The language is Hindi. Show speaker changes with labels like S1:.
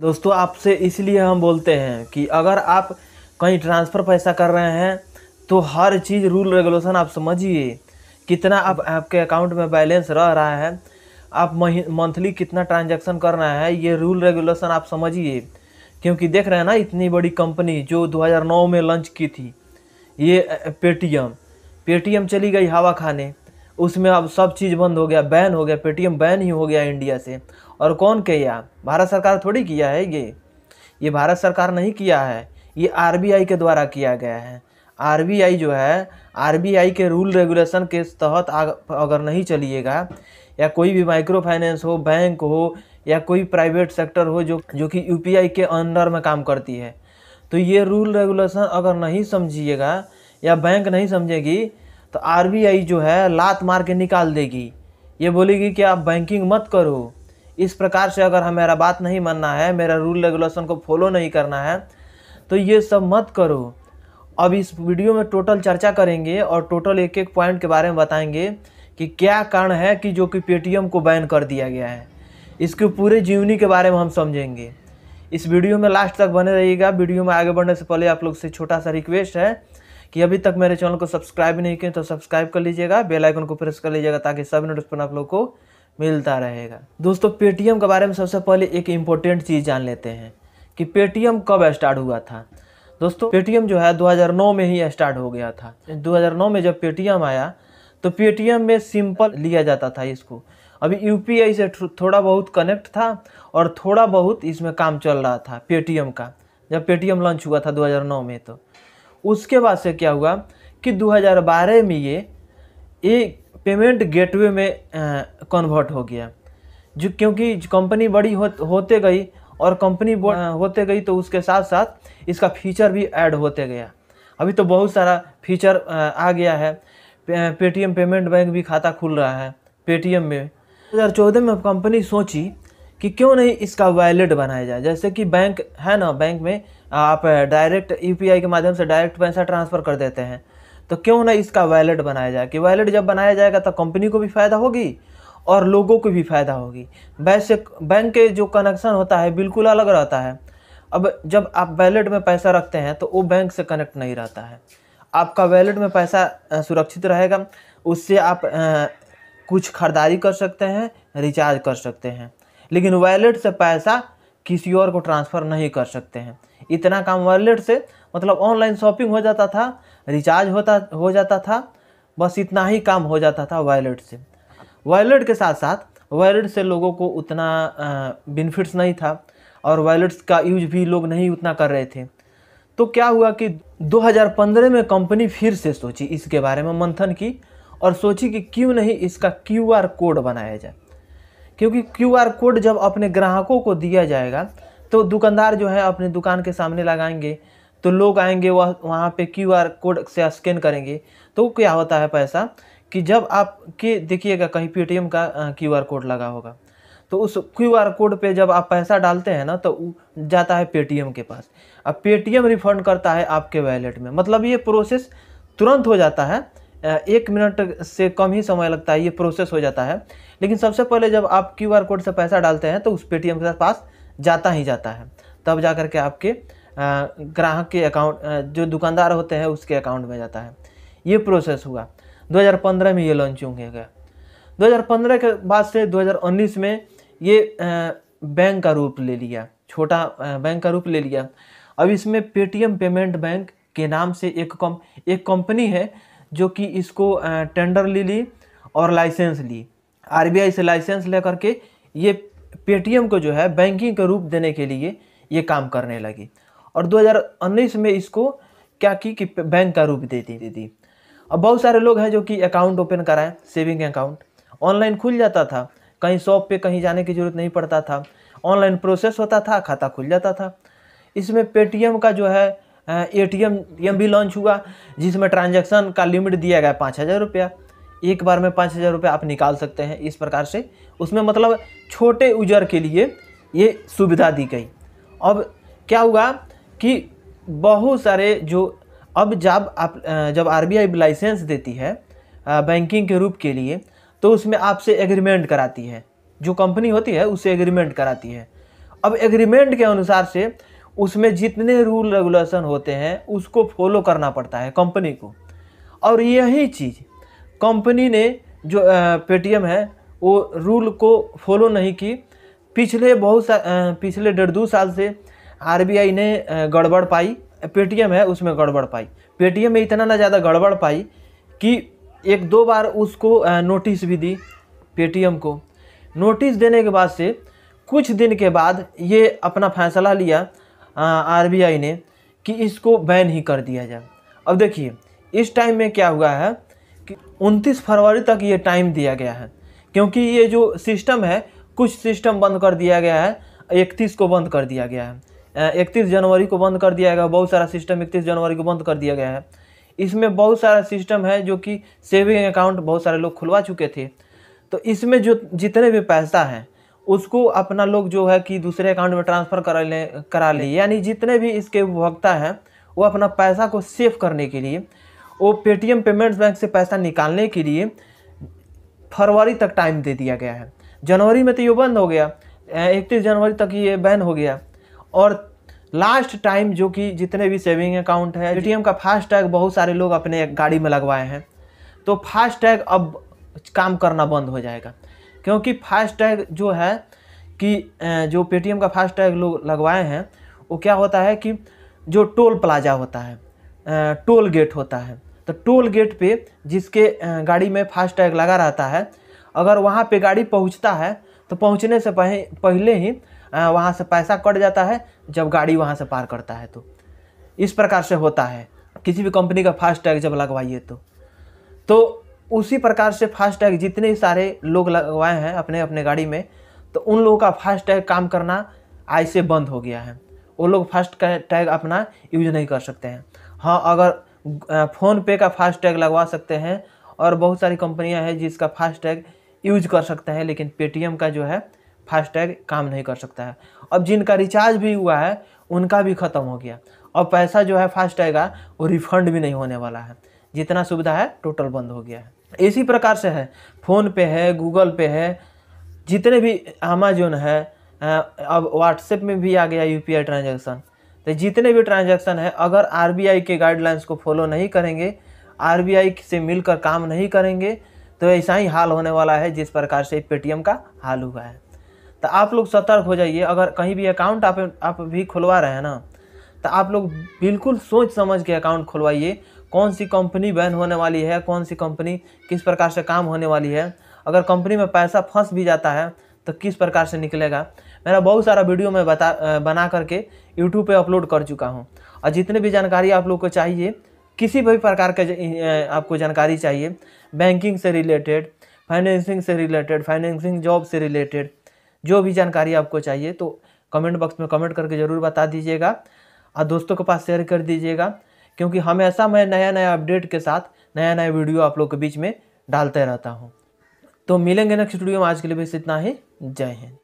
S1: दोस्तों आपसे इसलिए हम बोलते हैं कि अगर आप कहीं ट्रांसफ़र पैसा कर रहे हैं तो हर चीज़ रूल रेगुलेशन आप समझिए कितना आप आपके अकाउंट में बैलेंस रह रहा है आप मंथली कितना ट्रांजैक्शन कर रहे हैं ये रूल रेगुलेशन आप समझिए क्योंकि देख रहे हैं ना इतनी बड़ी कंपनी जो 2009 में लॉन्च की थी ये पेटीएम पेटीएम चली गई हवा खाने उसमें अब सब चीज़ बंद हो गया बैन हो गया पेटीएम बैन ही हो गया इंडिया से और कौन किया भारत सरकार थोड़ी किया है ये ये भारत सरकार नहीं किया है ये आर के द्वारा किया गया है आर जो है आर के रूल रेगुलेशन के तहत अगर नहीं चलिएगा या कोई भी माइक्रो फाइनेंस हो बैंक हो या कोई प्राइवेट सेक्टर हो जो जो कि यू के अंडर में काम करती है तो ये रूल रेगुलेशन अगर नहीं समझिएगा या बैंक नहीं समझेगी तो आर जो है लात मार के निकाल देगी ये बोलेगी कि आप बैंकिंग मत करो इस प्रकार से अगर हमारा बात नहीं मानना है मेरा रूल रेगुलेशन को फॉलो नहीं करना है तो ये सब मत करो अब इस वीडियो में टोटल चर्चा करेंगे और टोटल एक एक पॉइंट के बारे में बताएंगे कि क्या कारण है कि जो कि पेटीएम को बैन कर दिया गया है इसके पूरे जीवनी के बारे में हम समझेंगे इस वीडियो में लास्ट तक बने रहिएगा वीडियो में आगे बढ़ने से पहले आप लोग से छोटा सा रिक्वेस्ट है कि अभी तक मेरे चैनल को सब्सक्राइब नहीं किए तो सब्सक्राइब कर लीजिएगा बेल आइकन को प्रेस कर लीजिएगा ताकि सब पर आप लोग को मिलता रहेगा दोस्तों पेटीएम के बारे में सबसे पहले एक इम्पोर्टेंट चीज़ जान लेते हैं कि पेटीएम कब स्टार्ट हुआ था दोस्तों पेटीएम जो है 2009 में ही स्टार्ट हो गया था 2009 में जब पेटीएम आया तो पेटीएम में सिंपल लिया जाता था इसको अभी यू से थोड़ा बहुत कनेक्ट था और थोड़ा बहुत इसमें काम चल रहा था पेटीएम का जब पेटीएम लॉन्च हुआ था 2009 में तो उसके बाद से क्या हुआ कि 2012 में ये एक पेमेंट गेटवे में कन्वर्ट हो गया जो क्योंकि कंपनी बड़ी हो, होते गई और कंपनी होते गई तो उसके साथ साथ इसका फीचर भी ऐड होते गया अभी तो बहुत सारा फीचर आ गया है पेटीएम पेमेंट बैंक भी खाता खुल रहा है पेटीएम में 2014 में कंपनी सोची कि क्यों नहीं इसका वैलेट बनाया जाए जैसे कि बैंक है ना बैंक में आप डायरेक्ट यूपीआई के माध्यम से डायरेक्ट पैसा ट्रांसफ़र कर देते हैं तो क्यों ना इसका वैलेट बनाया जाए कि वैलेट जब बनाया जाएगा तो कंपनी को भी फ़ायदा होगी और लोगों को भी फ़ायदा होगी वैसे बैंक के जो कनेक्शन होता है बिल्कुल अलग रहता है अब जब आप वैलेट में पैसा रखते हैं तो वो बैंक से कनेक्ट नहीं रहता है आपका वैलेट में पैसा सुरक्षित रहेगा उससे आप आ, कुछ खरीदारी कर सकते हैं रिचार्ज कर सकते हैं लेकिन वैलेट से पैसा किसी और को ट्रांसफ़र नहीं कर सकते हैं इतना काम वॉलेट से मतलब ऑनलाइन शॉपिंग हो जाता था रिचार्ज होता हो जाता था बस इतना ही काम हो जाता था वॉलेट से वॉलेट के साथ साथ वॉलेट से लोगों को उतना बेनिफिट्स नहीं था और वॉलेट्स का यूज भी लोग नहीं उतना कर रहे थे तो क्या हुआ कि 2015 में कंपनी फिर से सोची इसके बारे में मंथन की और सोची कि क्यों नहीं इसका क्यूआर कोड बनाया जाए क्योंकि क्यूआर कोड जब अपने ग्राहकों को दिया जाएगा तो दुकानदार जो है अपने दुकान के सामने लगाएंगे तो लोग आएंगे वह वहाँ पे क्यू आर कोड से स्कैन करेंगे तो क्या होता है पैसा कि जब आप के देखिएगा कहीं पेटीएम का क्यू आर कोड लगा होगा तो उस क्यू आर कोड पे जब आप पैसा डालते हैं ना तो जाता है पेटीएम के पास अब पेटीएम रिफंड करता है आपके वैलेट में मतलब ये प्रोसेस तुरंत हो जाता है एक मिनट से कम ही समय लगता है ये प्रोसेस हो जाता है लेकिन सबसे पहले जब आप क्यू आर कोड से पैसा डालते हैं तो उस पेटीएम के पास जाता ही जाता है तब जा के आपके ग्राहक के अकाउंट जो दुकानदार होते हैं उसके अकाउंट में जाता है ये प्रोसेस हुआ 2015 में ये लॉन्चिंग हो गया 2015 के बाद से 2019 में ये बैंक का रूप ले लिया छोटा बैंक का रूप ले लिया अब इसमें पेटीएम पेमेंट बैंक के नाम से एक कम एक कंपनी है जो कि इसको टेंडर ले ली और लाइसेंस ली आरबीआई से लाइसेंस लेकर के ये पेटीएम को जो है बैंकिंग का रूप देने के लिए ये काम करने लगी और दो में इसको क्या की कि बैंक का रूप दे दी दी अब बहुत सारे लोग हैं जो कि अकाउंट ओपन कराएं सेविंग अकाउंट ऑनलाइन खुल जाता था कहीं शॉप पे कहीं जाने की ज़रूरत नहीं पड़ता था ऑनलाइन प्रोसेस होता था खाता खुल जाता था इसमें पेटीएम का जो है ए टी एम भी लॉन्च हुआ जिसमें ट्रांजैक्शन का लिमिट दिया गया पाँच हज़ार रुपया एक बार में पाँच हज़ार रुपये आप निकाल सकते हैं इस प्रकार से उसमें मतलब छोटे यूजर के लिए ये सुविधा दी गई अब क्या हुआ कि बहुत सारे जो अब जब आप जब आर लाइसेंस देती है बैंकिंग के रूप के लिए तो उसमें आपसे एग्रीमेंट कराती है जो कंपनी होती है उससे एग्रीमेंट कराती है अब एग्रीमेंट के अनुसार से उसमें जितने रूल रेगुलेशन होते हैं उसको फॉलो करना पड़ता है कंपनी को और यही चीज़ कंपनी ने जो पेटीएम है वो रूल को फॉलो नहीं की पिछले बहुत सा पिछले डेढ़ दो साल से आरबीआई ने गड़बड़ पाई पेटीएम है उसमें गड़बड़ पाई पेटीएम में इतना ना ज़्यादा गड़बड़ पाई कि एक दो बार उसको नोटिस भी दी पेटीएम को नोटिस देने के बाद से कुछ दिन के बाद ये अपना फैसला लिया आरबीआई ने कि इसको बैन ही कर दिया जाए अब देखिए इस टाइम में क्या हुआ है उनतीस फरवरी तक ये टाइम दिया गया है क्योंकि ये जो सिस्टम है कुछ सिस्टम बंद कर दिया गया है इकतीस को बंद कर दिया गया है इकतीस जनवरी को बंद कर दिया गया बहुत सारा सिस्टम इकतीस जनवरी को बंद कर दिया गया है इसमें बहुत सारा सिस्टम है जो कि सेविंग अकाउंट बहुत सारे लोग खुलवा चुके थे तो इसमें जो जितने भी पैसा है उसको अपना लोग जो है कि दूसरे अकाउंट में ट्रांसफ़र करा लें करा लें यानी जितने भी इसके उपभोक्ता हैं वो अपना पैसा को सेव करने के लिए वो पेटीएम पेमेंट्स बैंक से पैसा निकालने के लिए फरवरी तक टाइम दे दिया गया है जनवरी में तो ये बंद हो गया इकतीस जनवरी तक ये बैन हो गया और लास्ट टाइम जो कि जितने भी सेविंग अकाउंट है पेटीएम का फास्ट टैग बहुत सारे लोग अपने गाड़ी में लगवाए हैं तो फास्ट टैग अब काम करना बंद हो जाएगा क्योंकि फास्ट टैग जो है कि जो पेटीएम का फास्ट टैग लोग लगवाए हैं वो क्या होता है कि जो टोल प्लाजा होता है टोल गेट होता है तो टोल गेट पे जिसके गाड़ी में फास्टैग लगा रहता है अगर वहाँ पे गाड़ी पहुँचता है तो पहुँचने से पह, पहले ही वहाँ से पैसा कट जाता है जब गाड़ी वहाँ से पार करता है तो इस प्रकार से होता है किसी भी कंपनी का फास्ट टैग जब लगवाइए तो तो उसी प्रकार से फास्टैग जितने सारे लोग लगवाए हैं अपने अपने गाड़ी में तो उन लोगों का फास्टैग काम करना आज से बंद हो गया है वो लोग फास्ट टैग अपना यूज नहीं कर सकते हैं हाँ अगर फ़ोन पे का फास्टैग लगवा सकते हैं और बहुत सारी कंपनियां हैं जिसका फास्टैग यूज कर सकते हैं लेकिन पेटीएम का जो है फास्टैग काम नहीं कर सकता है अब जिनका रिचार्ज भी हुआ है उनका भी ख़त्म हो गया अब पैसा जो है फास्टैग का वो रिफंड भी नहीं होने वाला है जितना सुविधा है टोटल बंद हो गया है इसी प्रकार से है फ़ोन पे है गूगल पे है जितने भी अमेजोन है अब व्हाट्सएप में भी आ गया यू पी ट्रांजेक्शन तो जितने भी ट्रांजैक्शन है अगर आरबीआई के गाइडलाइंस को फॉलो नहीं करेंगे आरबीआई से मिलकर काम नहीं करेंगे तो ऐसा ही हाल होने वाला है जिस प्रकार से पेटीएम का हाल हुआ है तो आप लोग सतर्क हो जाइए अगर कहीं भी अकाउंट आप आप भी खुलवा रहे हैं ना तो आप लोग बिल्कुल सोच समझ के अकाउंट खुलवाइए कौन सी कंपनी बैन होने वाली है कौन सी कंपनी किस प्रकार से काम होने वाली है अगर कंपनी में पैसा फंस भी जाता है तो किस प्रकार से निकलेगा मेरा बहुत सारा वीडियो मैं बता बना करके यूट्यूब पे अपलोड कर चुका हूँ और जितने भी जानकारी आप लोग को चाहिए किसी भी प्रकार का आपको जानकारी चाहिए बैंकिंग से रिलेटेड फाइनेंसिंग से रिलेटेड फाइनेंसिंग जॉब से रिलेटेड जो भी जानकारी आपको चाहिए तो कमेंट बॉक्स में कमेंट करके ज़रूर बता दीजिएगा और दोस्तों के पास शेयर कर दीजिएगा क्योंकि हमेशा मैं नया नया अपडेट के साथ नया नया वीडियो आप लोग के बीच में डालते रहता हूँ तो मिलेंगे नेक्स्ट वीडियो में आज के लिए बस इतना ही जय हिंद